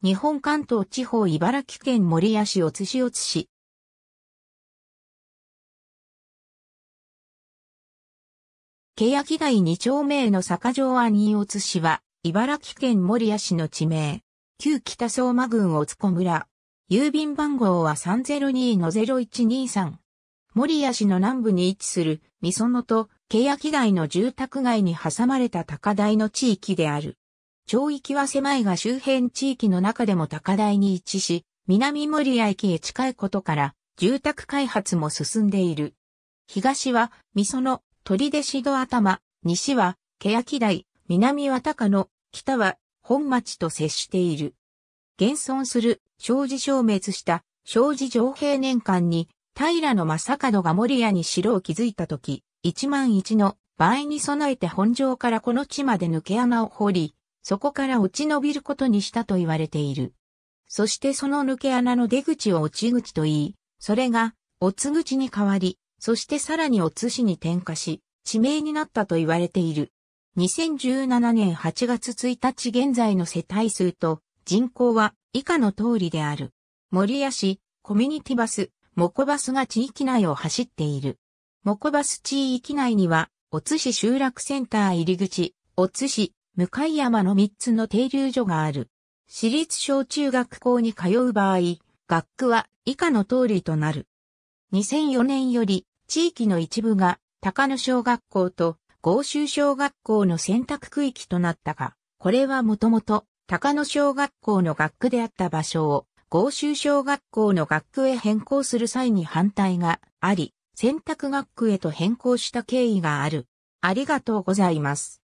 日本関東地方茨城県守谷市お津市お津市。欅台二丁目の坂上兄お津市は、茨城県守谷市の地名。旧北相馬郡お津こ村。郵便番号は302-0123。守谷市の南部に位置する、美園と欅台の住宅街に挟まれた高台の地域である。町域は狭いが周辺地域の中でも高台に位置し、南守谷駅へ近いことから、住宅開発も進んでいる。東は、その、鳥出市戸頭、西は、欅台、南は高野、北は、本町と接している。現存する、障子消滅した、障子上平年間に、平野正門が守谷に城を築いたとき、一万一の場合に備えて本城からこの地まで抜け穴を掘り、そこから落ち延びることにしたと言われている。そしてその抜け穴の出口を落ち口と言い、それが、落ち口に変わり、そしてさらにおつ市に転化し、地名になったと言われている。2017年8月1日現在の世帯数と人口は以下の通りである。森屋市、コミュニティバス、モコバスが地域内を走っている。モコバス地域内には、お津し集落センター入り口、お津し向山の3つの停留所がある。私立小中学校に通う場合、学区は以下の通りとなる。2004年より地域の一部が高野小学校と合衆小学校の選択区域となったが、これはもともと高野小学校の学区であった場所を合衆小学校の学区へ変更する際に反対があり、選択学区へと変更した経緯がある。ありがとうございます。